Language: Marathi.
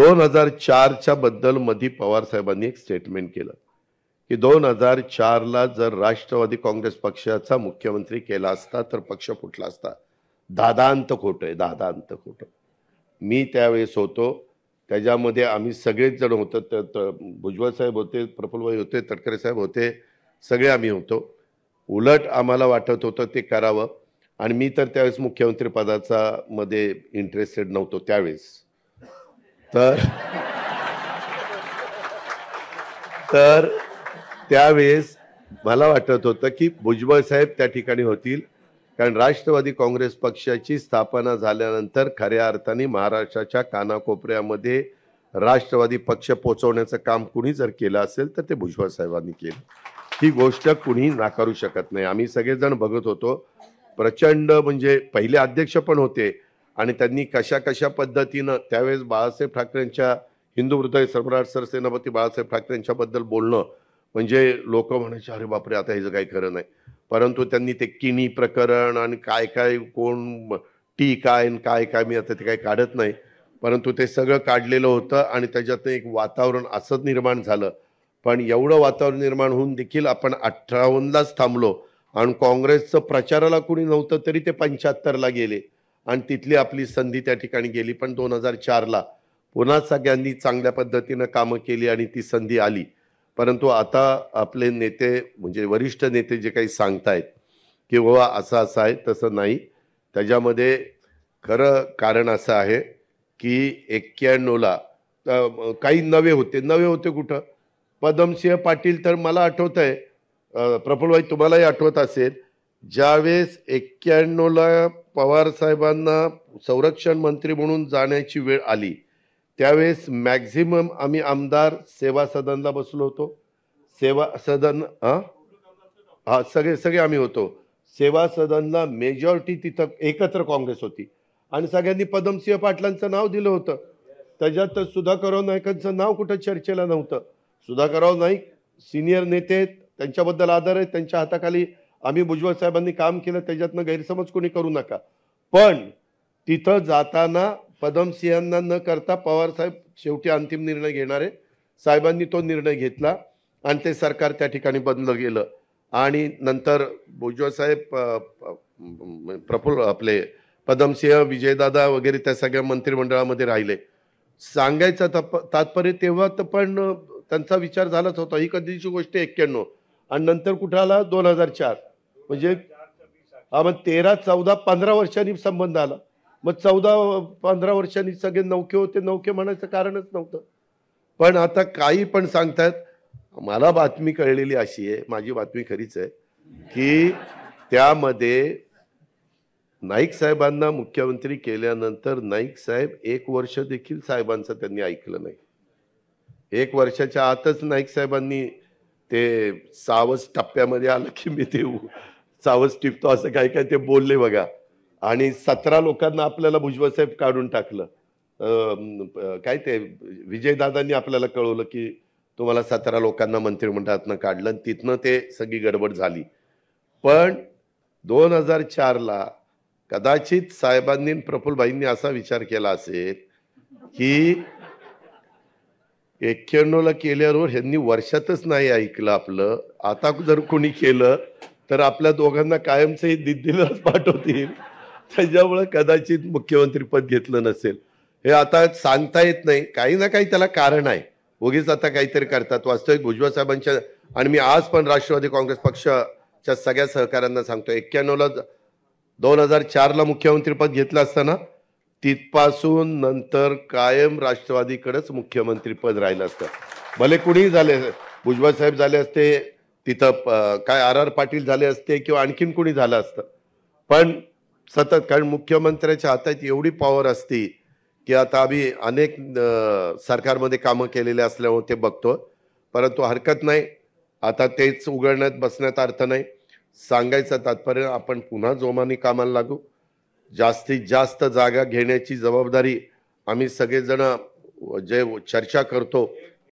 दोन हजार चारच्या बद्दल मधी पवार साहेबांनी एक स्टेटमेंट केलं की दोन हजार चारला जर राष्ट्रवादी काँग्रेस पक्षाचा मुख्यमंत्री केला असता तर पक्ष फुटला असता दादांत खोटं आहे दादांत खोट मी त्यावेळेस होतो त्याच्यामध्ये आम्ही सगळेच जण होतो तर भुजबळ साहेब होते प्रफुल्लभाई होते तटकरे साहेब होते सगळे आम्ही होतो उलट आम्हाला वाटत होतं ते करावं आणि मी तर त्यावेळेस मुख्यमंत्री पदाचा मध्ये इंटरेस्टेड नव्हतो त्यावेळेस तर तर त्यावेळेस मला वाटत होतं की भुजबळ साहेब त्या ठिकाणी होतील कारण राष्ट्रवादी काँग्रेस पक्षाची स्थापना झाल्यानंतर खऱ्या अर्थाने महाराष्ट्राच्या कानाकोपऱ्यामध्ये राष्ट्रवादी पक्ष पोचवण्याचं काम कुणी जर केलं असेल तर ते भुजबळ साहेबांनी केलं ही गोष्ट कुणी नाकारू शकत नाही आम्ही सगळेजण बघत होतो प्रचंड म्हणजे पहिले अध्यक्ष पण होते आणि त्यांनी कशा कशा पद्धतीनं त्यावेळेस बाळासाहेब ठाकरेंच्या हिंदू हृदय सम्राट सरसेनापती बाळासाहेब ठाकरे यांच्याबद्दल बोलणं म्हणजे लोक म्हणायचे अरे बापरे आता हे काही खरं नाही परंतु त्यांनी ते किणी प्रकरण आणि काय काय कोण टी काय आणि काय काय मी आता ते काही काढत नाही परंतु ते सगळं काढलेलं होतं आणि त्याच्यातनं एक वातावरण असंच निर्माण झालं पण एवढं वातावरण निर्माण होऊन देखील आपण अठ्ठावन्नलाच थांबलो आणि काँग्रेसचं प्रचाराला कुणी नव्हतं तरी ते पंच्याहत्तरला गेले आणि तिथली आपली संधी त्या ठिकाणी गेली पण दोन हजार चारला पुन्हा सगळ्यांनी चांगल्या पद्धतीनं कामं केली आणि ती संधी आली परंतु आता आपले नेते म्हणजे वरिष्ठ नेते जे काही सांगतायत की बाबा असं असं आहे तसं नाही त्याच्यामध्ये खरं कारण असं आहे की एक्क्याण्णवला काही नवे होते नवे होते कुठं पदमसिंह पाटील तर मला आठवत आहे प्रफुल्लभाई तुम्हालाही आठवत असेल ज्यावेळेस एक्क्याण्णवला पवार साहेबांना संरक्षण मंत्री म्हणून जाण्याची वेळ आली त्यावेळेस मॅक्झिमम आम्ही आमदार सेवा सदनला बसलो होतो सेवा सदन हां हां सगळे सगळे आम्ही होतो सेवा सदनला मेजॉरिटी तिथं एकत्र काँग्रेस होती आणि सगळ्यांनी पदमसिंह पाटलांचं नाव दिलं होतं त्याच्यात सुधाकरराव नाईकांचं नाव कुठं चर्चेला नव्हतं सुधाकरराव नाईक सिनियर नेते आहेत त्यांच्याबद्दल आदर आहे त्यांच्या हाताखाली आम्ही भुजबळ साहेबांनी काम केलं त्याच्यातनं गैरसमज कोणी करू नका पण तिथं जाताना पदमसिंहांना न करता पवारसाहेब शेवटी अंतिम निर्णय घेणारे साहेबांनी तो निर्णय घेतला आणि ते सरकार त्या ठिकाणी बदलं गेलं आणि नंतर बोजवासाहेब प्रफुल्ल आपले पदमसिंह विजयदादा वगैरे त्या सगळ्या मंत्रिमंडळामध्ये राहिले सांगायचं तप तात्पर्य तेव्हा तर पण त्यांचा विचार झालाच होता ही कधीची गोष्ट एक्क्याण्णव आणि नंतर कुठं आला दोन हजार चार म्हणजे मग तेरा चौदा पंधरा वर्षांनी संबंध आला मग चौदा पंधरा वर्षांनी सगळे नौके होते नौके म्हणायचं कारणच नव्हतं पण आता काही पण सांगतात मला बातमी कळलेली अशी आहे माझी बातमी खरीच आहे की त्यामध्ये नाईक साहेबांना मुख्यमंत्री केल्यानंतर नाईक साहेब एक वर्ष देखील साहेबांचं त्यांनी ऐकलं नाही एक वर्षाच्या आतच नाईक साहेबांनी ते सावज टप्प्यामध्ये आलं की मी देऊ चावच टिपतो असं काही काय ते बोलले बघा आणि सतरा लोकांना आपल्याला भुजबळसाहेब काढून टाकलं काय ते विजयदादांनी आपल्याला कळवलं की तुम्हाला सतरा लोकांना मंत्रिमंडळातनं काढलं तिथनं ते सगळी गडबड झाली पण दोन हजार चारला कदाचित साहेबांनी प्रफुल्लबाईंनी असा विचार केला असेल की एक्क्याण्णवला केल्यावर ह्यांनी वर्षातच नाही ऐकलं आपलं आता जर कोणी केलं तर आपल्या दोघांना कायमचे दिद्दीलाच पाठवतील त्याच्यामुळे कदाचित मुख्यमंत्रीपद घेतलं नसेल हे आता सांगता येत नाही काही ना काही त्याला कारण आहे उगीच आता काहीतरी करतात वास्तविक भुजबळ साहेबांच्या आणि मी आज पण राष्ट्रवादी काँग्रेस पक्षाच्या सगळ्या सहकाऱ्यांना सांगतो एक्क्याण्णवला दोन हजार चारला मुख्यमंत्रीपद घेतलं असताना तिथपासून नंतर कायम राष्ट्रवादीकडंच मुख्यमंत्रीपद राहिलं असतं भले कुणीही झाले भुजबळ साहेब झाले असते तिथं काय आर आर पाटील झाले असते किंवा आणखीन कोणी झालं असतं पण सतत कारण मुख्यमंत्र्याच्या हातात एवढी पॉवर असती की आता आम्ही अनेक सरकारमध्ये कामं केलेले असल्यामुळे ते बघतो परंतु हरकत नाही आता तेच उघडण्यात बसण्यात अर्थ नाही सांगायचं तात्पर्य आपण पुन्हा जोमाने कामाला लागू जास्तीत जास्त जागा घेण्याची जबाबदारी आम्ही सगळेजण जे चर्चा करतो